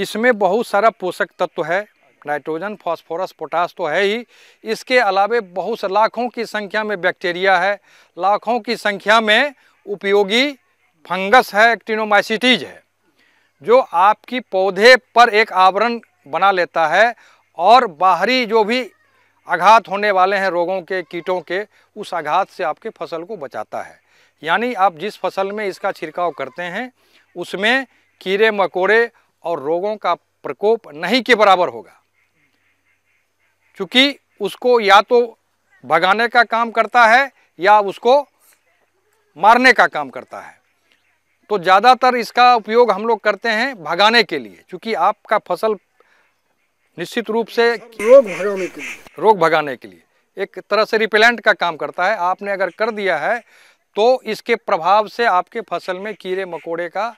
इसमें बहुत सारा पोषक तत्व है नाइट्रोजन फास्फोरस पोटास तो है ही इसके अलावे बहुत लाखों की संख्या में बैक्टीरिया है लाखों की संख्या में उपयोगी फंगस है एक्टिनोमाइसिटीज है जो आपकी पौधे पर एक आवरण बना लेता है और बाहरी जो भी आघात होने वाले हैं रोगों के कीटों के उस आघात से आपके फसल को बचाता है यानी आप जिस फसल में इसका छिड़काव करते हैं उसमें कीड़े मकोड़े और रोगों का प्रकोप नहीं के बराबर होगा क्योंकि उसको या तो भगाने का काम करता है या उसको मारने का काम करता है तो ज़्यादातर इसका उपयोग हम लोग करते हैं भगाने के लिए क्योंकि आपका फसल निश्चित रूप से रोग भगाने के लिए रोग भगाने के लिए एक तरह से रिपेलेंट का काम करता है आपने अगर कर दिया है तो इसके प्रभाव से आपके फसल में कीड़े मकोड़े का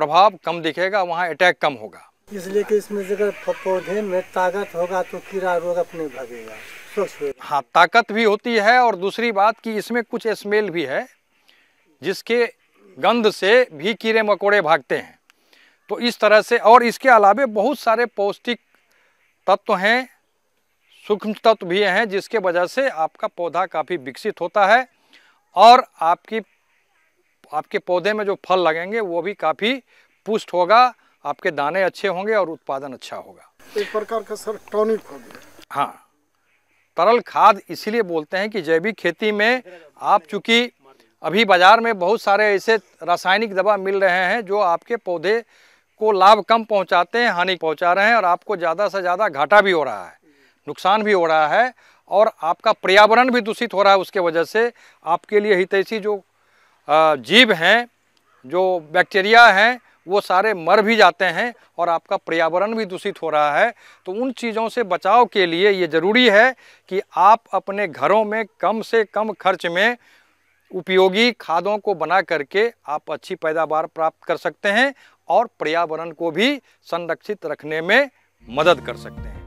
प्रभाव कम दिखेगा वहाँ अटैक कम होगा इसलिए कि इसमें अगर पौधे में ताकत होगा तो कीड़ा रोग अपने भागेगा हाँ ताकत भी होती है और दूसरी बात कि इसमें कुछ स्मेल भी है जिसके गंध से भी कीड़े मकोड़े भागते हैं तो इस तरह से और इसके अलावे बहुत सारे पौष्टिक तत्व हैं सूक्ष्म तत्व भी हैं जिसके वजह से आपका पौधा काफ़ी विकसित होता है और आपकी आपके पौधे में जो फल लगेंगे वो भी काफ़ी पुष्ट होगा आपके दाने अच्छे होंगे और उत्पादन अच्छा होगा एक प्रकार का सर टॉनिक हाँ तरल खाद इसलिए बोलते हैं कि जैविक खेती में आप चूँकि अभी बाज़ार में बहुत सारे ऐसे रासायनिक दवा मिल रहे हैं जो आपके पौधे को लाभ कम पहुंचाते हैं हानि पहुंचा रहे हैं और आपको ज़्यादा से ज़्यादा घाटा भी हो रहा है नुकसान भी हो रहा है और आपका पर्यावरण भी दूषित हो रहा है उसके वजह से आपके लिए हितैषी जो जीव हैं जो बैक्टीरिया हैं वो सारे मर भी जाते हैं और आपका पर्यावरण भी दूषित हो रहा है तो उन चीज़ों से बचाव के लिए ये ज़रूरी है कि आप अपने घरों में कम से कम खर्च में उपयोगी खादों को बना करके आप अच्छी पैदावार प्राप्त कर सकते हैं और पर्यावरण को भी संरक्षित रखने में मदद कर सकते हैं